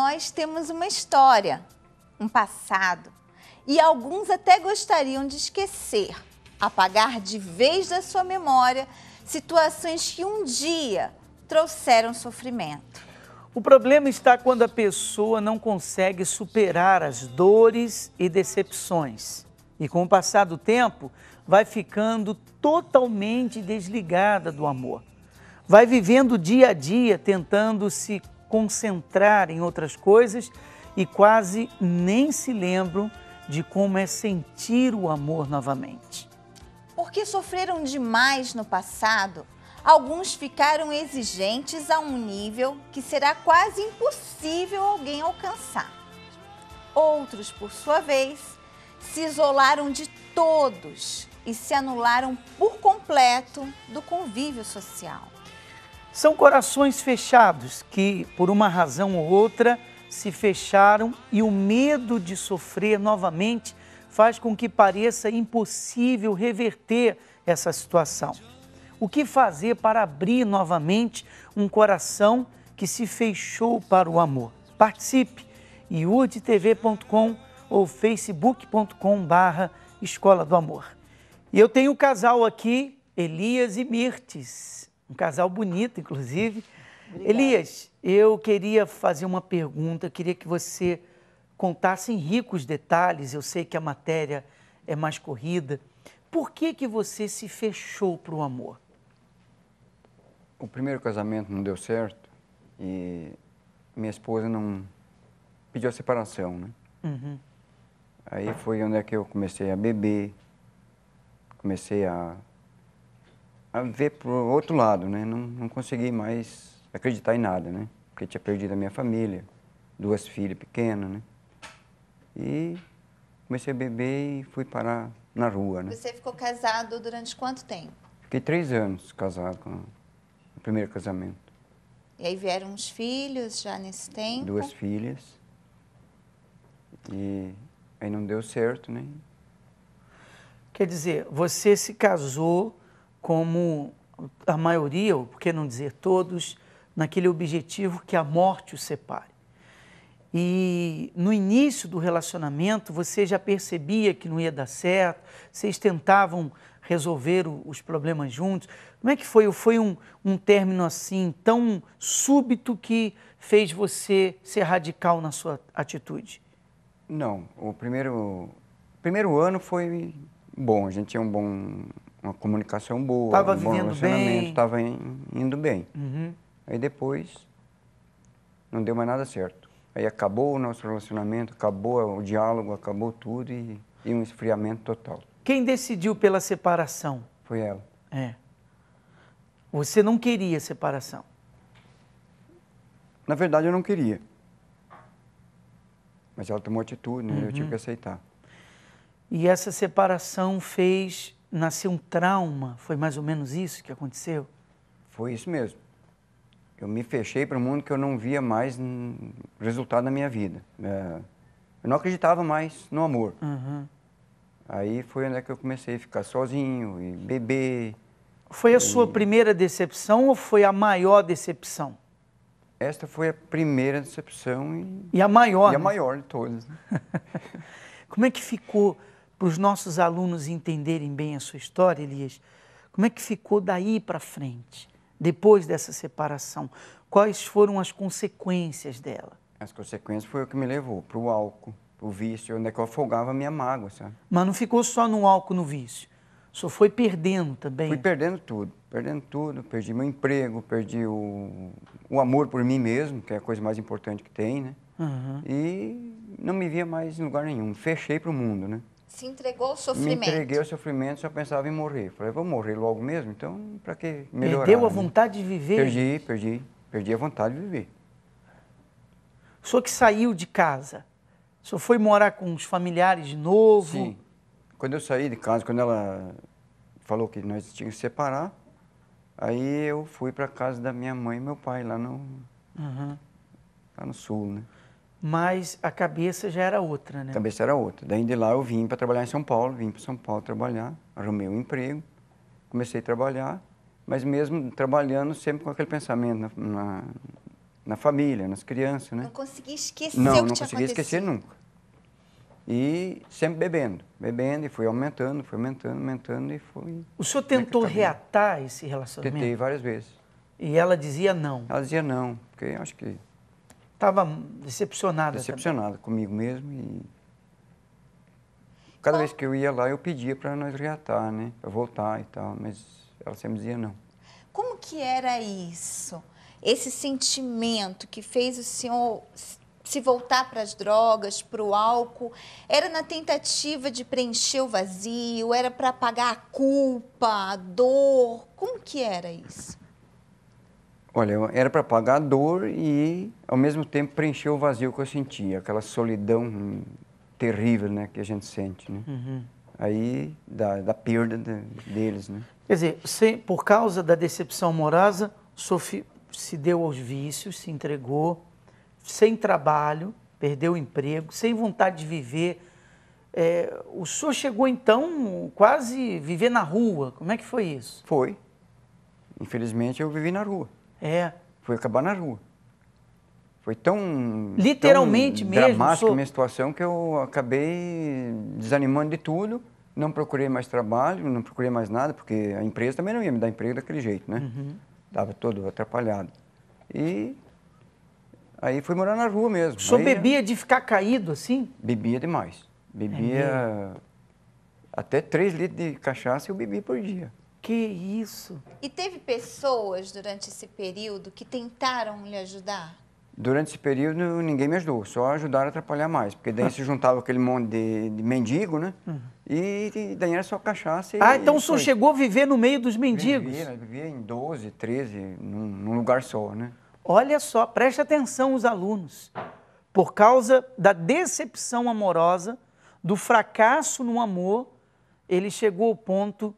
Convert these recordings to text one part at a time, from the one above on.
nós temos uma história, um passado, e alguns até gostariam de esquecer, apagar de vez da sua memória situações que um dia trouxeram sofrimento. O problema está quando a pessoa não consegue superar as dores e decepções. E com o passar do tempo, vai ficando totalmente desligada do amor. Vai vivendo dia a dia tentando se concentrar em outras coisas e quase nem se lembram de como é sentir o amor novamente. Porque sofreram demais no passado, alguns ficaram exigentes a um nível que será quase impossível alguém alcançar. Outros, por sua vez, se isolaram de todos e se anularam por completo do convívio social. São corações fechados que, por uma razão ou outra, se fecharam e o medo de sofrer novamente faz com que pareça impossível reverter essa situação. O que fazer para abrir novamente um coração que se fechou para o amor? Participe! iurdtv.com ou facebook.com/barra Escola do Amor. E eu tenho o um casal aqui, Elias e Mirtes um casal bonito, inclusive. Obrigada. Elias, eu queria fazer uma pergunta, queria que você contasse em ricos detalhes, eu sei que a matéria é mais corrida. Por que, que você se fechou para o amor? O primeiro casamento não deu certo e minha esposa não pediu a separação, né? Uhum. Aí foi onde é que eu comecei a beber, comecei a a ver para o outro lado, né? Não, não consegui mais acreditar em nada, né? Porque tinha perdido a minha família, duas filhas pequenas, né? E comecei a beber e fui parar na rua, né? Você ficou casado durante quanto tempo? Fiquei três anos casado com o primeiro casamento. E aí vieram uns filhos já nesse tempo? Duas filhas. E aí não deu certo, né? Quer dizer, você se casou como a maioria, ou por que não dizer todos, naquele objetivo que a morte os separe. E no início do relacionamento você já percebia que não ia dar certo, vocês tentavam resolver os problemas juntos. Como é que foi? Foi um, um término assim tão súbito que fez você ser radical na sua atitude? Não, o primeiro, primeiro ano foi bom, a gente tinha um bom uma comunicação boa, tava um bom relacionamento, estava indo bem. Uhum. Aí depois não deu mais nada certo. Aí acabou o nosso relacionamento, acabou o diálogo, acabou tudo e, e um esfriamento total. Quem decidiu pela separação? Foi ela. É. Você não queria separação? Na verdade, eu não queria. Mas ela tomou atitude, né? Uhum. Eu tive uhum. que aceitar. E essa separação fez nasceu um trauma? Foi mais ou menos isso que aconteceu? Foi isso mesmo. Eu me fechei para um mundo que eu não via mais resultado na minha vida. É, eu não acreditava mais no amor. Uhum. Aí foi onde é que eu comecei a ficar sozinho e beber. Foi a e... sua primeira decepção ou foi a maior decepção? Esta foi a primeira decepção e, e a maior. E né? a maior de todas. Né? Como é que ficou para os nossos alunos entenderem bem a sua história, Elias, como é que ficou daí para frente, depois dessa separação? Quais foram as consequências dela? As consequências foi o que me levou para o álcool, para o vício, onde é que eu afogava a minha mágoa, sabe? Mas não ficou só no álcool, no vício. Só foi perdendo também. Fui perdendo tudo, perdendo tudo. Perdi meu emprego, perdi o, o amor por mim mesmo, que é a coisa mais importante que tem, né? Uhum. E não me via mais em lugar nenhum. Fechei para o mundo, né? Se entregou ao sofrimento. Me entreguei ao sofrimento, só pensava em morrer. Falei, vou morrer logo mesmo, então para que melhorar? Perdeu a né? vontade de viver? Perdi, perdi. Perdi a vontade de viver. O senhor que saiu de casa, o senhor foi morar com os familiares de novo? Sim. Quando eu saí de casa, quando ela falou que nós tínhamos que separar, aí eu fui para casa da minha mãe e meu pai, lá no, uhum. lá no sul, né? mas a cabeça já era outra, né? A cabeça era outra. Daí de lá eu vim para trabalhar em São Paulo, vim para São Paulo trabalhar, arrumei um emprego, comecei a trabalhar, mas mesmo trabalhando sempre com aquele pensamento na, na, na família, nas crianças, né? Não consegui esquecer não, o que Não, não consegui esquecer nunca. E sempre bebendo, bebendo, e fui aumentando, foi aumentando, aumentando, e foi... O senhor é tentou reatar esse relacionamento? Tentei várias vezes. E ela dizia não? Ela dizia não, porque acho que Estava decepcionada. Decepcionada também. comigo mesmo e cada vez que eu ia lá eu pedia para nós reatar, né? voltar e tal, mas ela sempre dizia não. Como que era isso? Esse sentimento que fez o senhor se voltar para as drogas, para o álcool, era na tentativa de preencher o vazio, era para apagar a culpa, a dor. Como que era isso? Olha, era para pagar a dor e, ao mesmo tempo, preencher o vazio que eu sentia, aquela solidão terrível né, que a gente sente. Né? Uhum. Aí, da, da perda de, deles. Né? Quer dizer, por causa da decepção amorosa, Sophie se deu aos vícios, se entregou, sem trabalho, perdeu o emprego, sem vontade de viver. É, o senhor chegou então quase viver na rua. Como é que foi isso? Foi. Infelizmente eu vivi na rua. É. Foi acabar na rua. Foi tão. Literalmente tão mesmo. Dramática sou... a minha situação que eu acabei desanimando de tudo. Não procurei mais trabalho, não procurei mais nada, porque a empresa também não ia me dar emprego daquele jeito, né? Uhum. todo atrapalhado. E aí fui morar na rua mesmo. Só bebia de ficar caído assim? Bebia demais. É bebia é até 3 litros de cachaça eu bebi por dia. Que isso? E teve pessoas durante esse período que tentaram lhe ajudar? Durante esse período, ninguém me ajudou, só ajudaram a atrapalhar mais, porque daí hum. se juntava aquele monte de, de mendigo, né? Uhum. E, e, daí era só cachaça e, Ah, então o senhor chegou a viver no meio dos mendigos? Vivia, né? vivia em 12, 13, num, num lugar só, né? Olha só, preste atenção os alunos. Por causa da decepção amorosa, do fracasso no amor, ele chegou ao ponto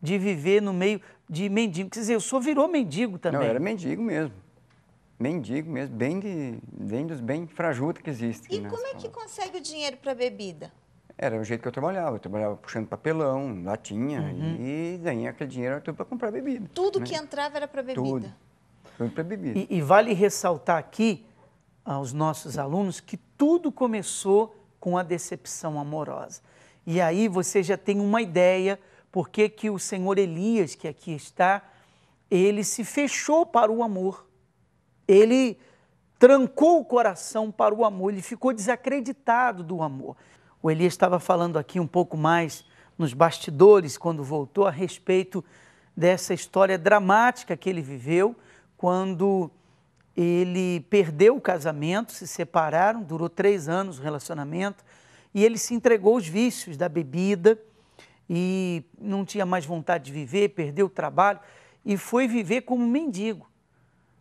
de viver no meio de mendigo. Quer dizer, o senhor virou mendigo também. Não, era mendigo mesmo. Mendigo mesmo, bem, de, bem dos bem frajuta que existe. E como é que consegue o dinheiro para bebida? Era o jeito que eu trabalhava. Eu trabalhava puxando papelão, latinha, uhum. e ganhava aquele dinheiro para comprar bebida. Tudo né? que entrava era para bebida? Tudo. Tudo para bebida. E, e vale ressaltar aqui aos ah, nossos alunos que tudo começou com a decepção amorosa. E aí você já tem uma ideia por que, que o Senhor Elias, que aqui está, ele se fechou para o amor. Ele trancou o coração para o amor, ele ficou desacreditado do amor. O Elias estava falando aqui um pouco mais nos bastidores, quando voltou, a respeito dessa história dramática que ele viveu quando ele perdeu o casamento, se separaram, durou três anos o relacionamento, e ele se entregou aos vícios da bebida, e não tinha mais vontade de viver, perdeu o trabalho e foi viver como mendigo.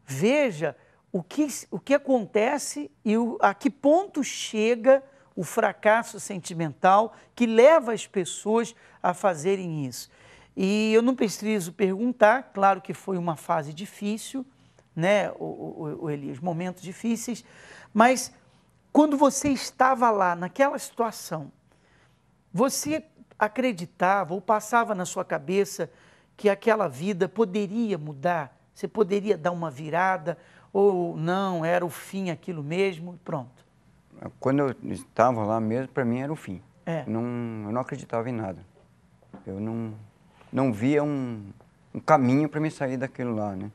Veja o que, o que acontece e o, a que ponto chega o fracasso sentimental que leva as pessoas a fazerem isso. E eu não preciso perguntar, claro que foi uma fase difícil, né, o, o, o Elias, momentos difíceis, mas quando você estava lá naquela situação, você acreditava ou passava na sua cabeça que aquela vida poderia mudar, você poderia dar uma virada, ou não, era o fim aquilo mesmo, pronto. Quando eu estava lá mesmo, para mim era o fim. É. Não, eu não acreditava em nada. Eu não, não via um, um caminho para me sair daquilo lá, né?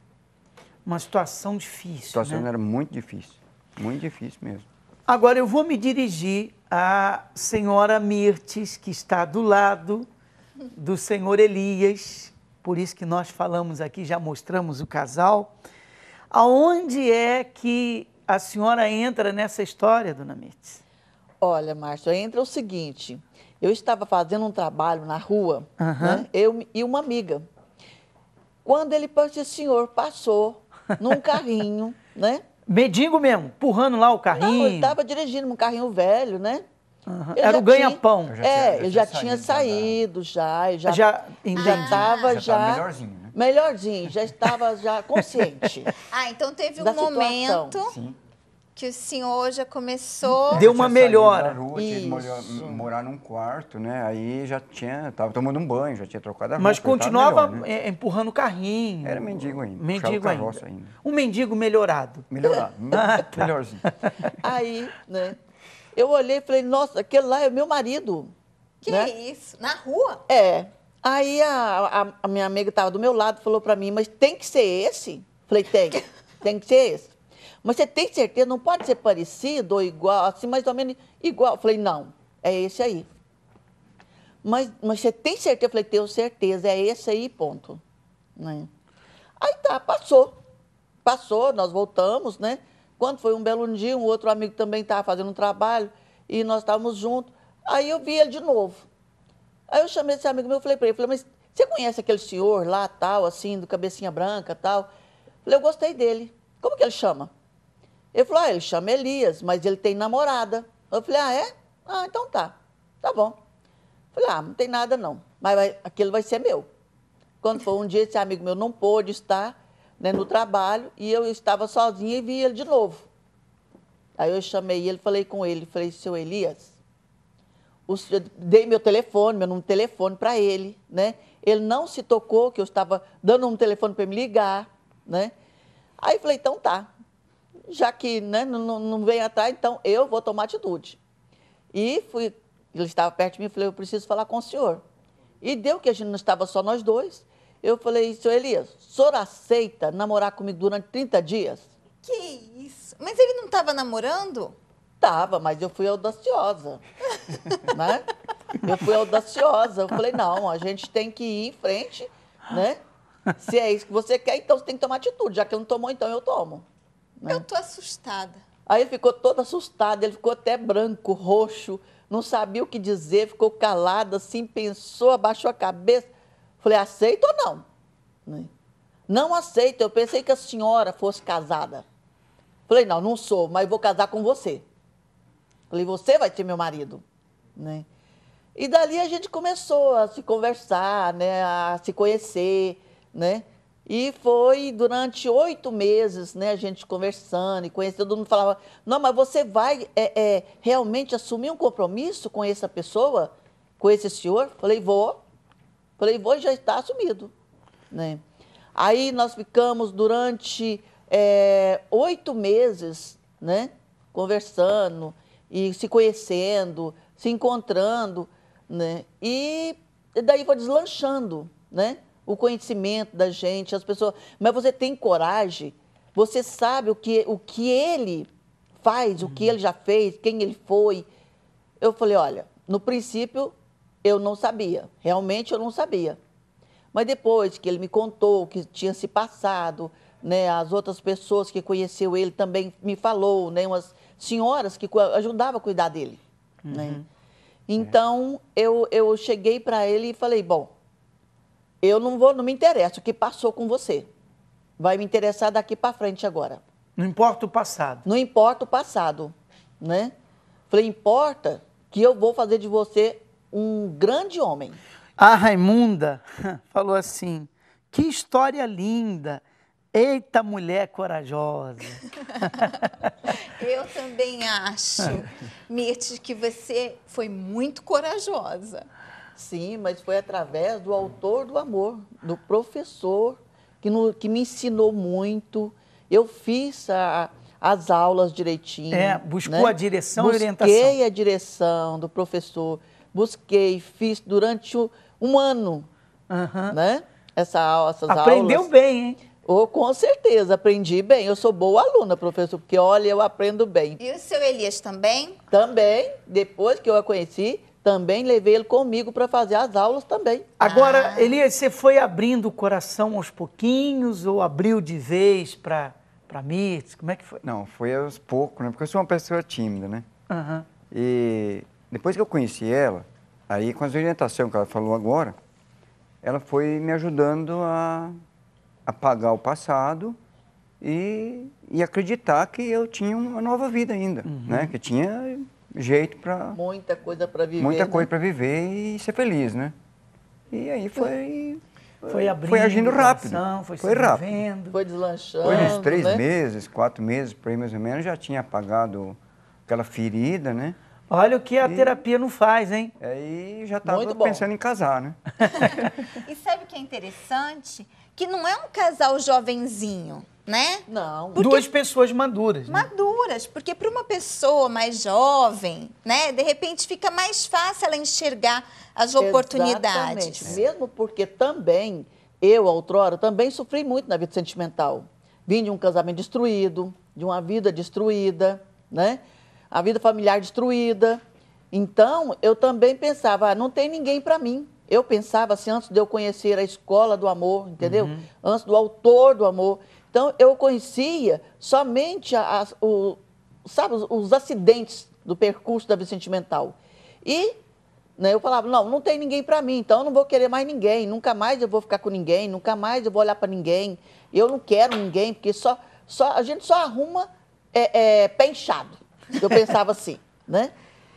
Uma situação difícil, A situação né? era muito difícil, muito difícil mesmo. Agora eu vou me dirigir à senhora Mirtes, que está do lado do senhor Elias, por isso que nós falamos aqui, já mostramos o casal. Aonde é que a senhora entra nessa história, dona Mirtes? Olha, Márcia, entra o seguinte: eu estava fazendo um trabalho na rua, uhum. né, eu e uma amiga. Quando ele, o senhor passou num carrinho, né? medingo mesmo, empurrando lá o carrinho. Não, estava dirigindo um carrinho velho, né? Uhum. Era o ganha-pão. É, eu já, tinha é, né? saído, já, eu já, já estava já, já, melhorzinho, né? melhorzinho, já estava já consciente. ah, então teve um momento. Sim que o senhor já começou. Hum. Deu uma melhora. Rua, morar num quarto, né? Aí já tinha, tava tomando um banho, já tinha trocado a roupa. Mas continuava melhor, né? É, empurrando o carrinho. Era mendigo ainda. Mendigo ainda. ainda. Um mendigo melhorado. Melhorado. ah, tá. Melhorzinho. Aí, né? Eu olhei e falei, nossa, aquele lá é meu marido. Que né? isso? Na rua? É. Aí a, a, a minha amiga estava do meu lado falou para mim, mas tem que ser esse? Falei, tem. tem que ser esse. Mas você tem certeza, não pode ser parecido ou igual, assim, mais ou menos igual. Eu falei, não, é esse aí. Mas, mas você tem certeza? Eu falei, tenho certeza, é esse aí, ponto. Né? Aí tá, passou. Passou, nós voltamos, né? Quando foi um belo dia, um outro amigo também estava fazendo um trabalho e nós estávamos juntos. Aí eu vi ele de novo. Aí eu chamei esse amigo meu e falei para ele, falei, mas você conhece aquele senhor lá, tal, assim, do cabecinha branca, tal? Eu falei, eu gostei dele. Como que ele chama? Ele falou, ah, ele chama Elias, mas ele tem namorada. Eu falei, ah, é? Ah, então tá. Tá bom. Eu falei, ah, não tem nada não. Mas vai, aquilo vai ser meu. Quando foi um dia, esse amigo meu não pôde estar né, no trabalho e eu estava sozinha e vi ele de novo. Aí eu chamei ele, falei com ele, falei, seu Elias, o, dei meu telefone, meu número de telefone para ele, né? Ele não se tocou que eu estava dando um telefone para me ligar, né? Aí falei, então tá, já que né, não, não vem atrás, então eu vou tomar atitude. E fui, ele estava perto de mim, falei, eu preciso falar com o senhor. E deu que a gente não estava só nós dois. Eu falei, senhor Elias, o senhor aceita namorar comigo durante 30 dias? Que isso? Mas ele não estava namorando? Estava, mas eu fui audaciosa, né? Eu fui audaciosa. Eu falei, não, a gente tem que ir em frente, né? Se é isso que você quer, então você tem que tomar atitude. Já que ele não tomou, então eu tomo. Né? Eu estou assustada. Aí ele ficou todo assustado, ele ficou até branco, roxo, não sabia o que dizer, ficou calado, assim, pensou, abaixou a cabeça. Falei, aceito ou não? Né? Não aceito, eu pensei que a senhora fosse casada. Falei, não, não sou, mas vou casar com você. Falei, você vai ser meu marido. Né? E dali a gente começou a se conversar, né, a se conhecer, né? E foi durante oito meses, né, a gente conversando e conhecendo, todo mundo falava, não, mas você vai é, é, realmente assumir um compromisso com essa pessoa, com esse senhor? Falei, vou. Falei, vou e já está assumido. Né? Aí nós ficamos durante é, oito meses, né, conversando e se conhecendo, se encontrando, né? E daí foi deslanchando, né? o conhecimento da gente, as pessoas. Mas você tem coragem, você sabe o que, o que ele faz, uhum. o que ele já fez, quem ele foi. Eu falei: olha, no princípio eu não sabia, realmente eu não sabia. Mas depois que ele me contou o que tinha se passado, né, as outras pessoas que conheceu ele também me falou, né, umas senhoras que ajudavam a cuidar dele. Né. Uhum. Né? Então, é. eu, eu cheguei para ele e falei, bom, eu não vou, não me interessa o que passou com você. Vai me interessar daqui para frente agora. Não importa o passado. Não importa o passado, né? Falei, importa que eu vou fazer de você um grande homem. A Raimunda falou assim: "Que história linda. Eita mulher corajosa. eu também acho, Mirtes, que você foi muito corajosa. Sim, mas foi através do autor do amor, do professor, que, no, que me ensinou muito. Eu fiz a, as aulas direitinho. É, né? buscou né? a direção busquei e orientação. Busquei a direção do professor, busquei, fiz durante um, um ano, uhum. né? Essa, essas Aprendeu aulas. Aprendeu bem, hein? Oh, com certeza, aprendi bem. Eu sou boa aluna, professor, porque olha, eu aprendo bem. E o seu Elias também? Também. Depois que eu a conheci, também levei ele comigo para fazer as aulas também. Agora, ah. Elias, você foi abrindo o coração aos pouquinhos ou abriu de vez para mitos? Como é que foi? Não, foi aos poucos, né? Porque eu sou uma pessoa tímida, né? Uhum. E depois que eu conheci ela, aí com as orientações que ela falou agora, ela foi me ajudando a apagar o passado e, e acreditar que eu tinha uma nova vida ainda, uhum. né? Que tinha jeito para muita coisa para viver, muita né? coisa para viver e ser feliz, né? E aí foi foi, abrindo, foi agindo rápido, foi, foi rápido, foi deslanchando. Foi uns três né? meses, quatro meses, por aí mais ou menos, já tinha apagado aquela ferida, né? Olha o que a e... terapia não faz, hein? Aí já estava pensando em casar, né? e sabe o que é interessante? Que não é um casal jovenzinho, né? Não. Porque... Duas pessoas maduras. Né? Maduras, porque para uma pessoa mais jovem, né, de repente fica mais fácil ela enxergar as oportunidades. Exatamente. É. Mesmo porque também eu, outrora, também sofri muito na vida sentimental. Vim de um casamento destruído, de uma vida destruída, né? a vida familiar destruída. Então, eu também pensava, ah, não tem ninguém para mim. Eu pensava assim, antes de eu conhecer a escola do amor, entendeu? Uhum. Antes do autor do amor. Então, eu conhecia somente as, o, sabe, os, os, acidentes do percurso da vida sentimental. E né, eu falava, não, não tem ninguém para mim, então eu não vou querer mais ninguém, nunca mais eu vou ficar com ninguém, nunca mais eu vou olhar para ninguém, eu não quero ninguém, porque só, só, a gente só arruma é, é, pé inchado. Eu pensava assim, né?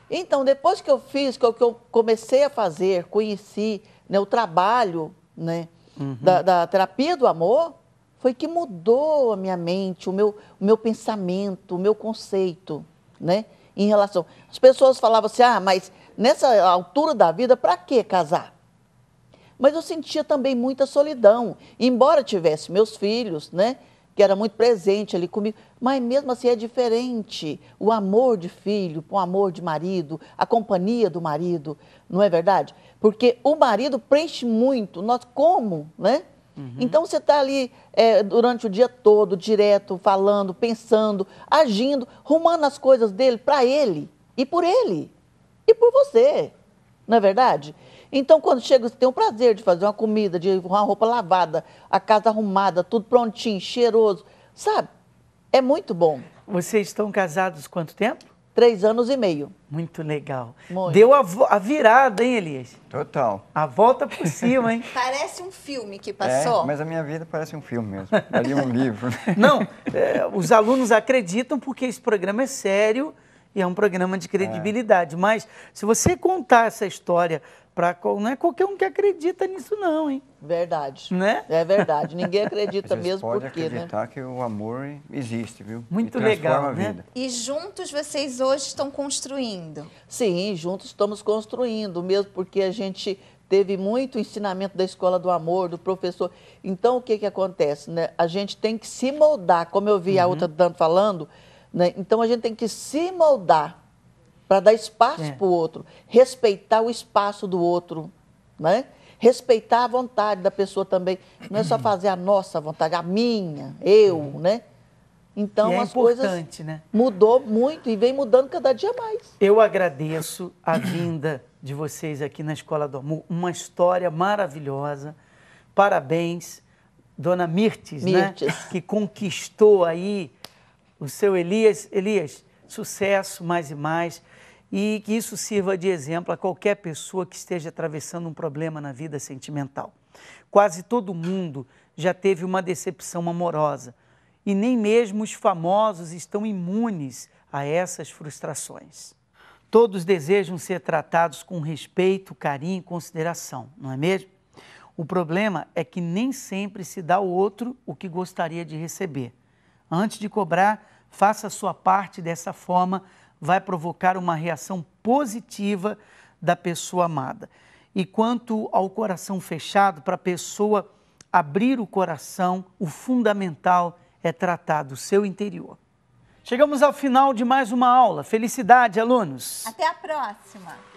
Então, depois que eu fiz, que eu, que eu comecei a fazer, conheci né, o trabalho né, uhum. da, da, terapia do amor, foi que mudou a minha mente, o meu, o meu pensamento, o meu conceito, né? Em relação... As pessoas falavam assim, ah, mas nessa altura da vida, para que casar? Mas eu sentia também muita solidão, embora tivesse meus filhos, né? que era muito presente ali comigo, mas mesmo assim é diferente o amor de filho com o amor de marido, a companhia do marido, não é verdade? Porque o marido preenche muito, nós como, né? Uhum. Então você está ali é, durante o dia todo, direto, falando, pensando, agindo, rumando as coisas dele para ele e por ele e por você não é verdade? Então, quando chega, você tem o prazer de fazer uma comida, de uma roupa lavada, a casa arrumada, tudo prontinho, cheiroso, sabe? É muito bom. Vocês estão casados quanto tempo? Três anos e meio. Muito legal. Muito. Deu a, a, virada, hein, Elias? Total. A volta por cima, hein? Parece um filme que passou. É, mas a minha vida parece um filme mesmo. Ali um livro. Né? Não, é, os alunos acreditam porque esse programa é sério e é um programa de é. credibilidade. É. Mas se você contar essa história para não é qualquer um que acredita nisso não, hein? Verdade. Né? É verdade. Ninguém acredita mesmo pode porque, né? acreditar né? que o amor existe, viu? Muito legal, né? E juntos vocês hoje estão construindo. Sim, juntos estamos construindo, mesmo porque a gente teve muito ensinamento da escola do amor, do professor. Então o que que acontece, né? A gente tem que se moldar, como eu vi uhum. a outra dando falando, né? Então a gente tem que se moldar para dar espaço é. para o outro, respeitar o espaço do outro, né? respeitar a vontade da pessoa também. Não é só fazer a nossa vontade, a minha, eu, é. né? Então é as coisas né? mudou muito e vem mudando cada dia mais. Eu agradeço a vinda de vocês aqui na Escola do Amor, uma história maravilhosa. Parabéns, Dona Mirtes, né? Mirtes. né? Que conquistou aí o seu Elias, Elias, sucesso mais e mais, e que isso sirva de exemplo a qualquer pessoa que esteja atravessando um problema na vida sentimental. Quase todo mundo já teve uma decepção amorosa e nem mesmo os famosos estão imunes a essas frustrações. Todos desejam ser tratados com respeito, carinho e consideração, não é mesmo? O problema é que nem sempre se dá ao outro o que gostaria de receber. Antes de cobrar, faça a sua parte dessa forma, vai provocar uma reação positiva da pessoa amada. E quanto ao coração fechado, para a pessoa abrir o coração, o fundamental é tratar do seu interior. Chegamos ao final de mais uma aula. Felicidade, alunos! Até a próxima!